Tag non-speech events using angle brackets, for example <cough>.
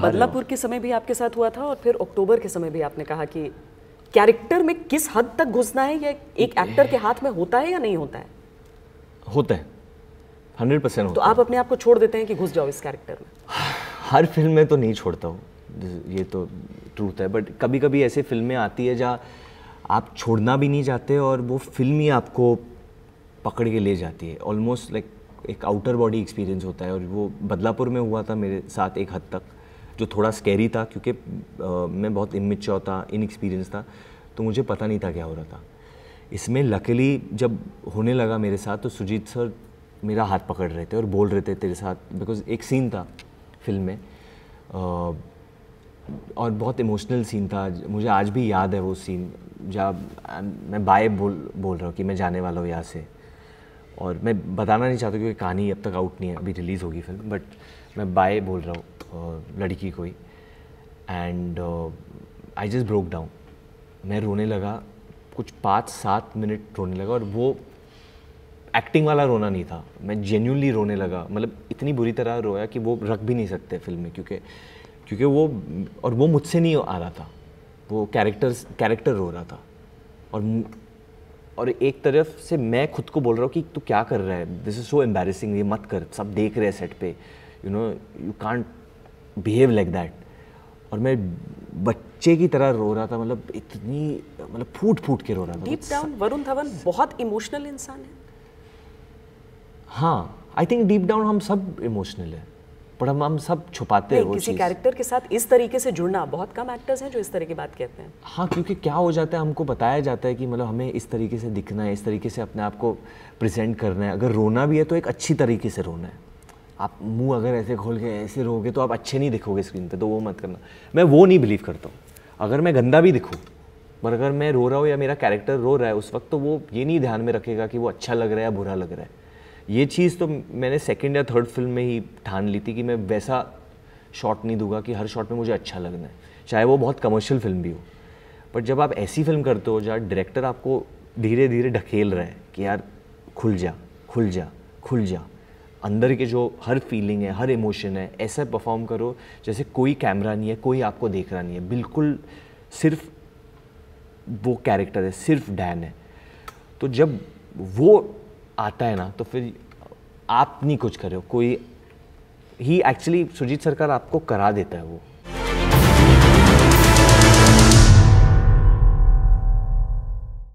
बदलापुर के समय भी आपके साथ हुआ था और फिर अक्टूबर के समय भी आपने कहा कि कैरेक्टर में किस हद तक घुसना है या एक एक्टर के हाथ में होता है या नहीं होता है होता है हंड्रेड परसेंट तो आप अपने आप को छोड़ देते हैं कि घुस जाओ इस कैरेक्टर में <sighs> हर फिल्म में तो नहीं छोड़ता हूँ ये तो ट्रूथ है बट कभी कभी ऐसी फिल्में आती है जहाँ आप छोड़ना भी नहीं चाहते और वो फिल्म ही आपको पकड़ के ले जाती है ऑलमोस्ट लाइक like, एक आउटर बॉडी एक्सपीरियंस होता है और वो बदलापुर में हुआ था मेरे साथ एक हद तक जो थोड़ा स्कैरी था क्योंकि मैं बहुत इमिच्योर था इनएक्सपीरियंस था तो मुझे पता नहीं था क्या हो रहा था इसमें लकीली जब होने लगा मेरे साथ तो सुजीत सर मेरा हाथ पकड़ रहे थे और बोल रहे थे तेरे साथ बिकॉज एक सीन था फिल्म में और बहुत इमोशनल सीन था मुझे आज भी याद है वो सीन जहाँ मैं बाय बोल बोल रहा हूँ कि मैं जाने वाला हूँ यहाँ से और मैं बताना नहीं चाहता क्योंकि कहानी अब तक आउट नहीं है अभी रिलीज़ होगी फिल्म बट मैं बाय बोल रहा हूँ लड़की कोई and I just broke down मैं रोने लगा कुछ पाँच सात मिनट रोने लगा और वो एक्टिंग वाला रोना नहीं था मैं जेन्यूनली रोने लगा मतलब इतनी बुरी तरह रोया कि वो रख भी नहीं सकते फिल्म में क्योंकि क्योंकि वो और वो मुझसे नहीं आ रहा था वो कैरेक्टर कैरेक्टर रो रहा था और और एक तरफ से मैं खुद को बोल रहा हूँ कि तू क्या कर रहा है दिस इज़ सो एम्बेसिंग ये मत कर सब देख रहे हैं सेट पे you know you can't behave like that और मैं बच्चे की तरह रो रहा था मतलब इतनी मतलब फूट फूट के रो रहा था डीप डाउन मतलब वरुण धवन बहुत इमोशनल इंसान है हाँ आई थिंक डीप डाउन हम सब इमोशनल है पर हम हम सब छुपाते हैं किसी कैरेक्टर के साथ इस तरीके से जुड़ना बहुत कम एक्टर्स हैं जो इस तरह की बात कहते हैं हाँ क्योंकि क्या हो जाता है हमको बताया जाता है कि मतलब हमें इस तरीके से दिखना है इस तरीके से अपने आप को प्रेजेंट करना है अगर रोना भी है तो एक अच्छी तरीके से रोना है आप मुंह अगर ऐसे खोल के ऐसे रहोगे तो आप अच्छे नहीं दिखोगे स्क्रीन पे तो वो मत करना मैं वो नहीं बिलीव करता हूँ अगर मैं गंदा भी दिखूँ पर अगर मैं रो रहा हूँ या मेरा कैरेक्टर रो रहा है उस वक्त तो वो ये नहीं ध्यान में रखेगा कि वो अच्छा लग रहा है या बुरा लग रहा है ये चीज़ तो मैंने सेकेंड या थर्ड फिल्म में ही ठान ली थी कि मैं वैसा शॉट नहीं दूंगा कि हर शॉट में मुझे अच्छा लगना है चाहे वो बहुत कमर्शियल फिल्म भी हो पर जब आप ऐसी फिल्म करते हो जहाँ डायरेक्टर आपको धीरे धीरे ढकेल रहे हैं कि यार खुल जा खुल जा खुल जा अंदर के जो हर फीलिंग है हर इमोशन है ऐसा परफॉर्म करो जैसे कोई कैमरा नहीं है कोई आपको देख रहा नहीं है बिल्कुल सिर्फ वो कैरेक्टर है सिर्फ डैन है तो जब वो आता है ना तो फिर आप नहीं कुछ करो कोई ही एक्चुअली सुजीत सरकार आपको करा देता है वो